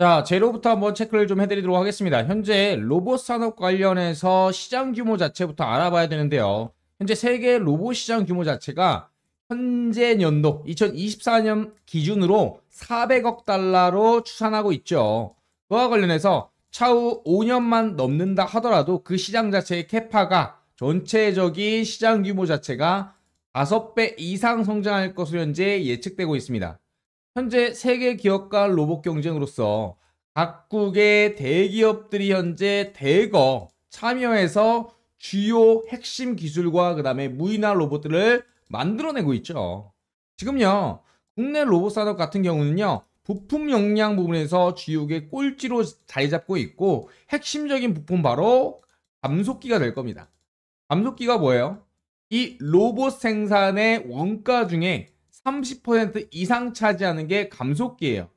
자, 제로부터 한번 체크를 좀 해드리도록 하겠습니다. 현재 로봇 산업 관련해서 시장 규모 자체부터 알아봐야 되는데요. 현재 세계 로봇 시장 규모 자체가 현재 연도 2024년 기준으로 400억 달러로 추산하고 있죠. 그와 관련해서 차후 5년만 넘는다 하더라도 그 시장 자체의 캐파가 전체적인 시장 규모 자체가 5배 이상 성장할 것으로 현재 예측되고 있습니다. 현재 세계 기업과 로봇 경쟁으로서 각국의 대기업들이 현재 대거 참여해서 주요 핵심 기술과 그 다음에 무인화 로봇들을 만들어내고 있죠. 지금요, 국내 로봇 산업 같은 경우는요, 부품 역량 부분에서 주요의 꼴찌로 자리 잡고 있고, 핵심적인 부품 바로 감속기가 될 겁니다. 감속기가 뭐예요? 이 로봇 생산의 원가 중에 30% 이상 차지하는 게 감속기예요.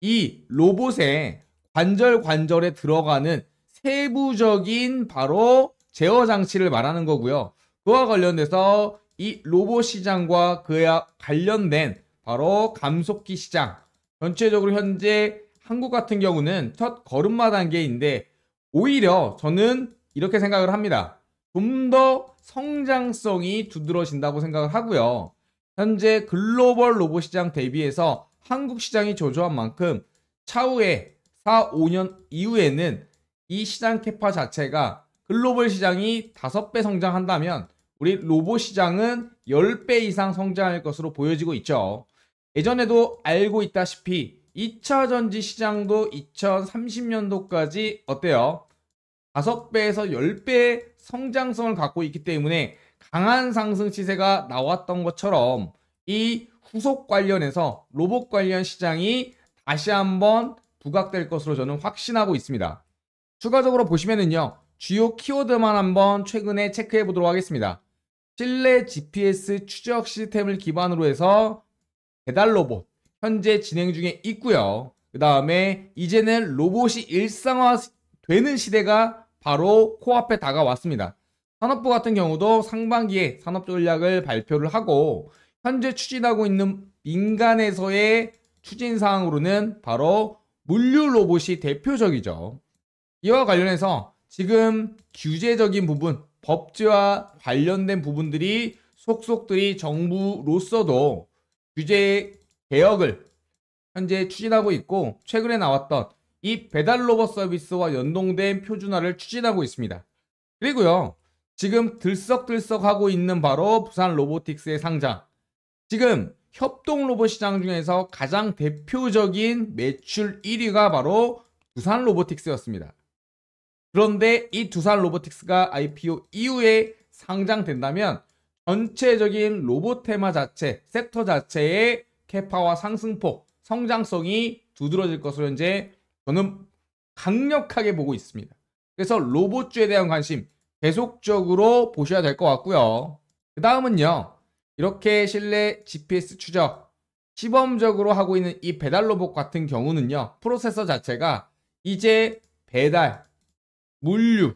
이 로봇의 관절 관절에 들어가는 세부적인 바로 제어 장치를 말하는 거고요. 그와 관련돼서 이 로봇 시장과 그와 관련된 바로 감속기 시장. 전체적으로 현재 한국 같은 경우는 첫 걸음마 단계인데 오히려 저는 이렇게 생각을 합니다. 좀 더 성장성이 두드러진다고 생각을 하고요. 현재 글로벌 로봇 시장 대비해서 한국 시장이 저조한 만큼 차후에 4, 5년 이후에는 이 시장 캐파 자체가 글로벌 시장이 5배 성장한다면 우리 로봇 시장은 10배 이상 성장할 것으로 보여지고 있죠. 예전에도 알고 있다시피 2차 전지 시장도 2030년도까지 어때요? 5배에서 10배의 성장성을 갖고 있기 때문에 강한 상승 시세가 나왔던 것처럼 이 후속 관련해서 로봇 관련 시장이 다시 한번 부각될 것으로 저는 확신하고 있습니다. 추가적으로 보시면은요. 주요 키워드만 한번 최근에 체크해 보도록 하겠습니다. 실내 GPS 추적 시스템을 기반으로 해서 배달 로봇 현재 진행 중에 있고요. 그 다음에 이제는 로봇이 일상화되는 시대가 바로 코앞에 다가왔습니다. 산업부 같은 경우도 상반기에 산업 전략을 발표를 하고 현재 추진하고 있는 민간에서의 추진 사항으로는 바로 물류 로봇이 대표적이죠. 이와 관련해서 지금 규제적인 부분, 법제와 관련된 부분들이 속속들이 정부로서도 규제 개혁을 현재 추진하고 있고 최근에 나왔던 이 배달 로봇 서비스와 연동된 표준화를 추진하고 있습니다. 그리고요. 지금 들썩들썩하고 있는 바로 부산 로보틱스의 상장. 지금 협동 로봇 시장 중에서 가장 대표적인 매출 1위가 바로 두산 로보틱스였습니다. 그런데 이 두산 로보틱스가 IPO 이후에 상장된다면 전체적인 로봇 테마 자체, 섹터 자체의 캐파와 상승폭, 성장성이 두드러질 것으로 현재 저는 강력하게 보고 있습니다. 그래서 로봇주에 대한 관심, 계속적으로 보셔야 될 것 같고요. 그 다음은요. 이렇게 실내 GPS 추적, 시범적으로 하고 있는 이 배달 로봇 같은 경우는요. 프로세서 자체가 이제 배달, 물류,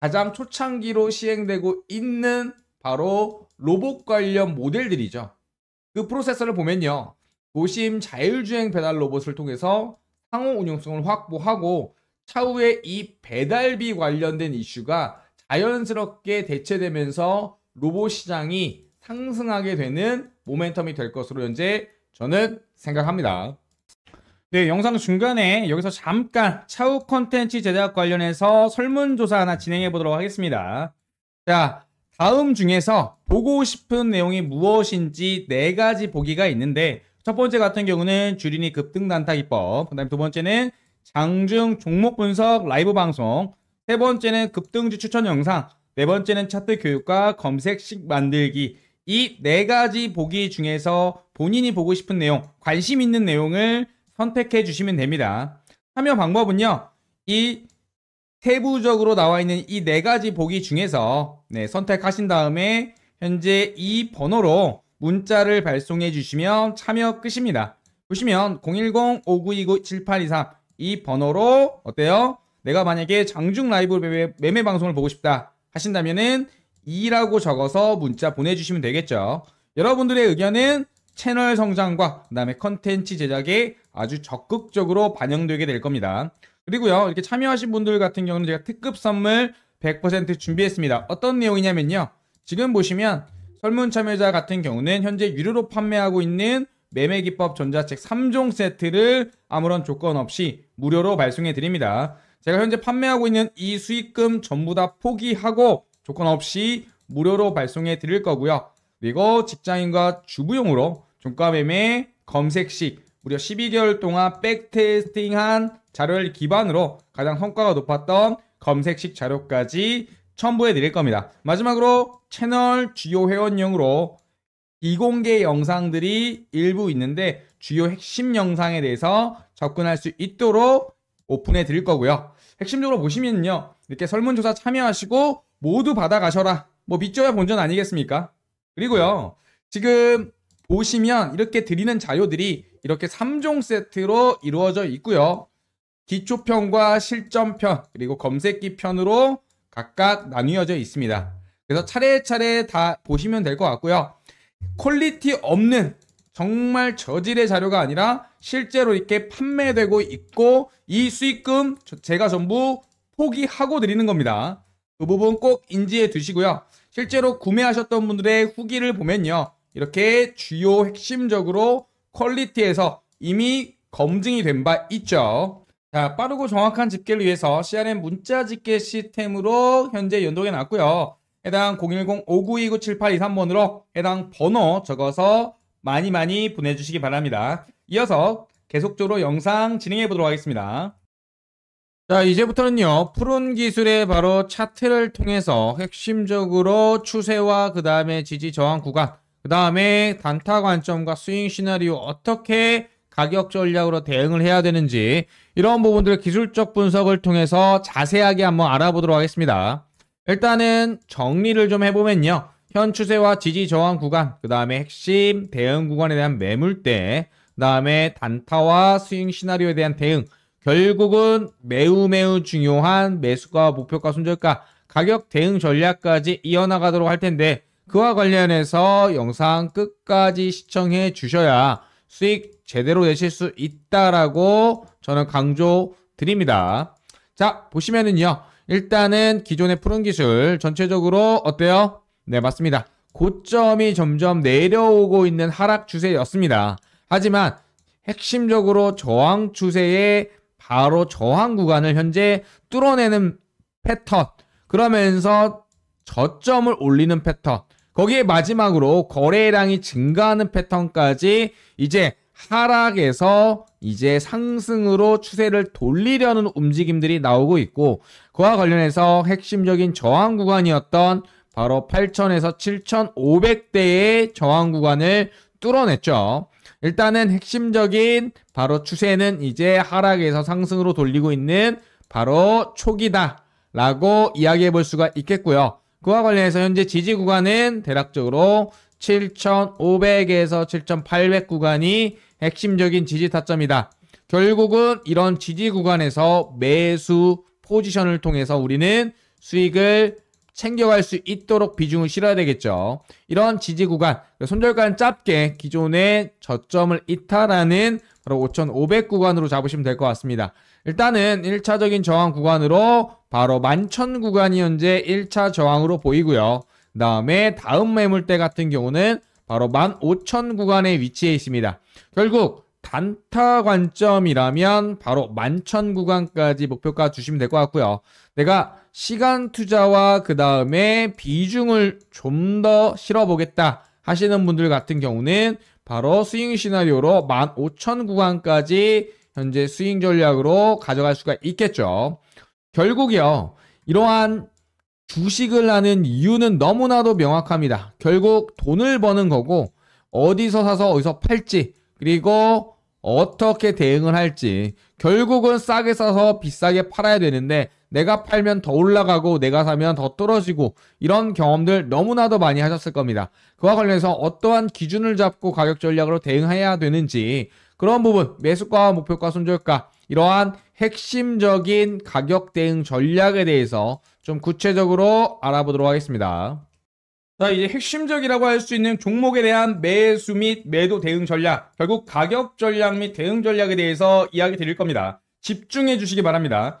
가장 초창기로 시행되고 있는 바로 로봇 관련 모델들이죠. 그 프로세서를 보면요. 도심 자율주행 배달 로봇을 통해서 상호 운용성을 확보하고 차후에 이 배달비 관련된 이슈가 자연스럽게 대체되면서 로봇 시장이 상승하게 되는 모멘텀이 될 것으로 현재 저는 생각합니다. 네, 영상 중간에 여기서 잠깐 차후 컨텐츠 제작 관련해서 설문조사 하나 진행해 보도록 하겠습니다. 자, 다음 중에서 보고 싶은 내용이 무엇인지 네 가지 보기가 있는데 첫 번째 같은 경우는 주린이 급등 단타 기법, 그다음에 두 번째는 장중 종목 분석 라이브 방송, 세 번째는 급등주 추천 영상, 네 번째는 차트 교육과 검색식 만들기. 이 네 가지 보기 중에서 본인이 보고 싶은 내용, 관심 있는 내용을 선택해 주시면 됩니다. 참여 방법은요. 이 세부적으로 나와 있는 이 네 가지 보기 중에서 네, 선택하신 다음에 현재 이 번호로 문자를 발송해 주시면 참여 끝입니다. 보시면 010-5929-7823 이 번호로 어때요? 내가 만약에 장중 라이브 매매, 매매 방송을 보고 싶다 하신다면은 2라고 적어서 문자 보내주시면 되겠죠. 여러분들의 의견은 채널 성장과 그다음에 컨텐츠 제작에 아주 적극적으로 반영되게 될 겁니다. 그리고요 이렇게 참여하신 분들 같은 경우는 제가 특급 선물 100% 준비했습니다. 어떤 내용이냐면요 지금 보시면 설문 참여자 같은 경우는 현재 유료로 판매하고 있는 매매기법 전자책 3종 세트를 아무런 조건 없이 무료로 발송해 드립니다. 제가 현재 판매하고 있는 이 수익금 전부 다 포기하고 조건 없이 무료로 발송해 드릴 거고요. 그리고 직장인과 주부용으로 종가 매매 검색 식 무려 12개월 동안 백테스팅한 자료를 기반으로 가장 성과가 높았던 검색식 자료까지 첨부해 드릴 겁니다. 마지막으로 채널 주요 회원용으로 이공개 영상들이 일부 있는데 주요 핵심 영상에 대해서 접근할 수 있도록 오픈해 드릴 거고요. 핵심적으로 보시면요. 이렇게 설문조사 참여하시고 모두 받아가셔라. 뭐 믿져야 본전 아니겠습니까? 그리고요. 지금 보시면 이렇게 드리는 자료들이 이렇게 3종 세트로 이루어져 있고요. 기초편과 실전편 그리고 검색기 편으로 각각 나뉘어져 있습니다. 그래서 차례차례 다 보시면 될 것 같고요. 퀄리티 없는 정말 저질의 자료가 아니라 실제로 이렇게 판매되고 있고 이 수익금 제가 전부 포기하고 드리는 겁니다. 그 부분 꼭 인지해 두시고요. 실제로 구매하셨던 분들의 후기를 보면요. 이렇게 주요 핵심적으로 퀄리티에서 이미 검증이 된 바 있죠. 자, 빠르고 정확한 집계를 위해서 CRM 문자 집계 시스템으로 현재 연동해 놨고요. 해당 010-5929-7823번으로 해당 번호 적어서 많이 많이 보내주시기 바랍니다. 이어서 계속적으로 영상 진행해 보도록 하겠습니다. 자 이제부터는요 푸른 기술의 바로 차트를 통해서 핵심적으로 추세와 그 다음에 지지 저항 구간 그 다음에 단타 관점과 스윙 시나리오 어떻게 가격 전략으로 대응을 해야 되는지 이런 부분들을 기술적 분석을 통해서 자세하게 한번 알아보도록 하겠습니다 일단은 정리를 좀 해보면요 현 추세와 지지 저항 구간, 그 다음에 핵심 대응 구간에 대한 매물대, 그 다음에 단타와 스윙 시나리오에 대한 대응, 결국은 매우 매우 중요한 매수가 목표가 손절가 가격 대응 전략까지 이어나가도록 할 텐데 그와 관련해서 영상 끝까지 시청해 주셔야 수익 제대로 내실 수 있다라고 저는 강조 드립니다. 자 보시면은요 일단은 기존의 푸른 기술 전체적으로 어때요? 네, 맞습니다. 고점이 점점 내려오고 있는 하락 추세였습니다. 하지만 핵심적으로 저항 추세에 바로 저항 구간을 현재 뚫어내는 패턴 그러면서 저점을 올리는 패턴 거기에 마지막으로 거래량이 증가하는 패턴까지 이제 하락에서 이제 상승으로 추세를 돌리려는 움직임들이 나오고 있고 그와 관련해서 핵심적인 저항 구간이었던 바로 8,000에서 7,500대의 저항 구간을 뚫어냈죠. 일단은 핵심적인 바로 추세는 이제 하락에서 상승으로 돌리고 있는 바로 초기다 라고 이야기해 볼 수가 있겠고요. 그와 관련해서 현재 지지 구간은 대략적으로 7,500에서 7,800 구간이 핵심적인 지지 타점이다. 결국은 이런 지지 구간에서 매수 포지션을 통해서 우리는 수익을 챙겨갈 수 있도록 비중을 실어야 되겠죠. 이런 지지 구간, 손절가는 짧게 기존의 저점을 이탈하는 바로 5,500 구간으로 잡으시면 될 것 같습니다. 일단은 1차적인 저항 구간으로 바로 11,000 구간이 현재 1차 저항으로 보이고요. 그 다음에 다음 매물대 같은 경우는 바로 15,000 구간에 위치해 있습니다. 결국 단타 관점이라면 바로 11,000 구간까지 목표가 주시면 될 것 같고요. 내가 시간 투자와 그 다음에 비중을 좀 더 실어보겠다 하시는 분들 같은 경우는 바로 스윙 시나리오로 15,000구간까지 현재 스윙 전략으로 가져갈 수가 있겠죠. 결국이요. 이러한 주식을 하는 이유는 너무나도 명확합니다. 결국 돈을 버는 거고 어디서 사서 어디서 팔지 그리고 어떻게 대응을 할지 결국은 싸게 사서 비싸게 팔아야 되는데 내가 팔면 더 올라가고 내가 사면 더 떨어지고 이런 경험들 너무나도 많이 하셨을 겁니다. 그와 관련해서 어떠한 기준을 잡고 가격 전략으로 대응해야 되는지 그런 부분 매수가와 목표가 손절가 이러한 핵심적인 가격 대응 전략에 대해서 좀 구체적으로 알아보도록 하겠습니다. 자, 이제 핵심적이라고 할 수 있는 종목에 대한 매수 및 매도 대응 전략, 결국 가격 전략 및 대응 전략에 대해서 이야기 드릴 겁니다. 집중해 주시기 바랍니다.